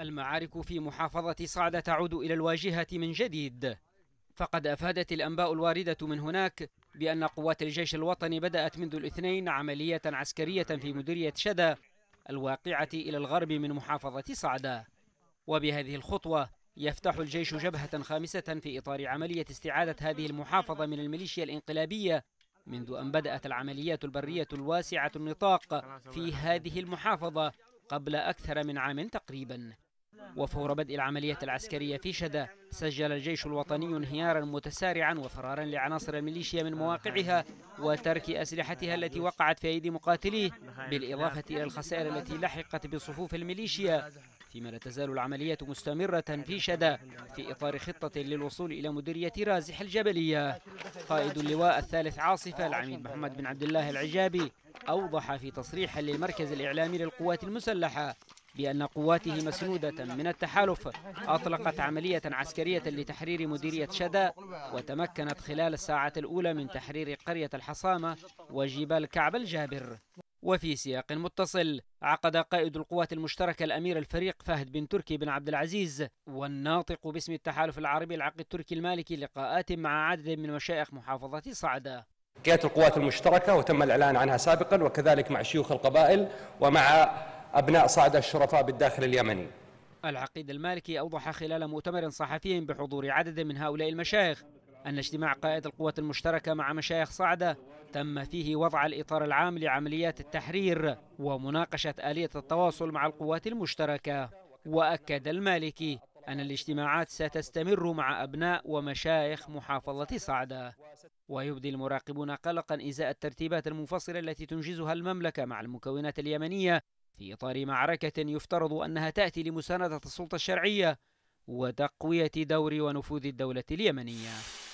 المعارك في محافظة صعدة تعود إلى الواجهة من جديد فقد أفادت الأنباء الواردة من هناك بأن قوات الجيش الوطني بدأت منذ الاثنين عملية عسكرية في مديرية شدى الواقعة إلى الغرب من محافظة صعدة وبهذه الخطوة يفتح الجيش جبهة خامسة في إطار عملية استعادة هذه المحافظة من الميليشيا الإنقلابية منذ أن بدأت العمليات البرية الواسعة النطاق في هذه المحافظة قبل أكثر من عام تقريباً وفور بدء العملية العسكرية في شدة سجل الجيش الوطني انهيارا متسارعا وفرارا لعناصر الميليشيا من مواقعها وترك أسلحتها التي وقعت في أيدي مقاتليه بالإضافة إلى الخسائر التي لحقت بصفوف الميليشيا فيما لا تزال العملية مستمرة في شدة في إطار خطة للوصول إلى مديرية رازح الجبلية قائد اللواء الثالث عاصفة العميد محمد بن عبد الله العجابي أوضح في تصريح للمركز الإعلامي للقوات المسلحة بأن قواته مسنودة من التحالف أطلقت عملية عسكرية لتحرير مديرية شداء وتمكنت خلال الساعة الأولى من تحرير قرية الحصامة وجبال كعب الجابر وفي سياق متصل عقد قائد القوات المشتركة الأمير الفريق فهد بن تركي بن عبد العزيز والناطق باسم التحالف العربي العقد التركي المالكي لقاءات مع عدد من مشايخ محافظة صعدة قيادة القوات المشتركة وتم الإعلان عنها سابقا وكذلك مع شيوخ القبائل ومع أبناء صعدة الشرفاء بالداخل اليمني العقيد المالكي أوضح خلال مؤتمر صحفي بحضور عدد من هؤلاء المشايخ أن اجتماع قائد القوات المشتركة مع مشايخ صعدة تم فيه وضع الإطار العام لعمليات التحرير ومناقشة آلية التواصل مع القوات المشتركة وأكد المالكي أن الاجتماعات ستستمر مع أبناء ومشايخ محافظة صعدة ويبدي المراقبون قلقا إزاء الترتيبات المنفصلة التي تنجزها المملكة مع المكونات اليمنية في إطار معركة يفترض أنها تأتي لمساندة السلطة الشرعية وتقوية دور ونفوذ الدولة اليمنية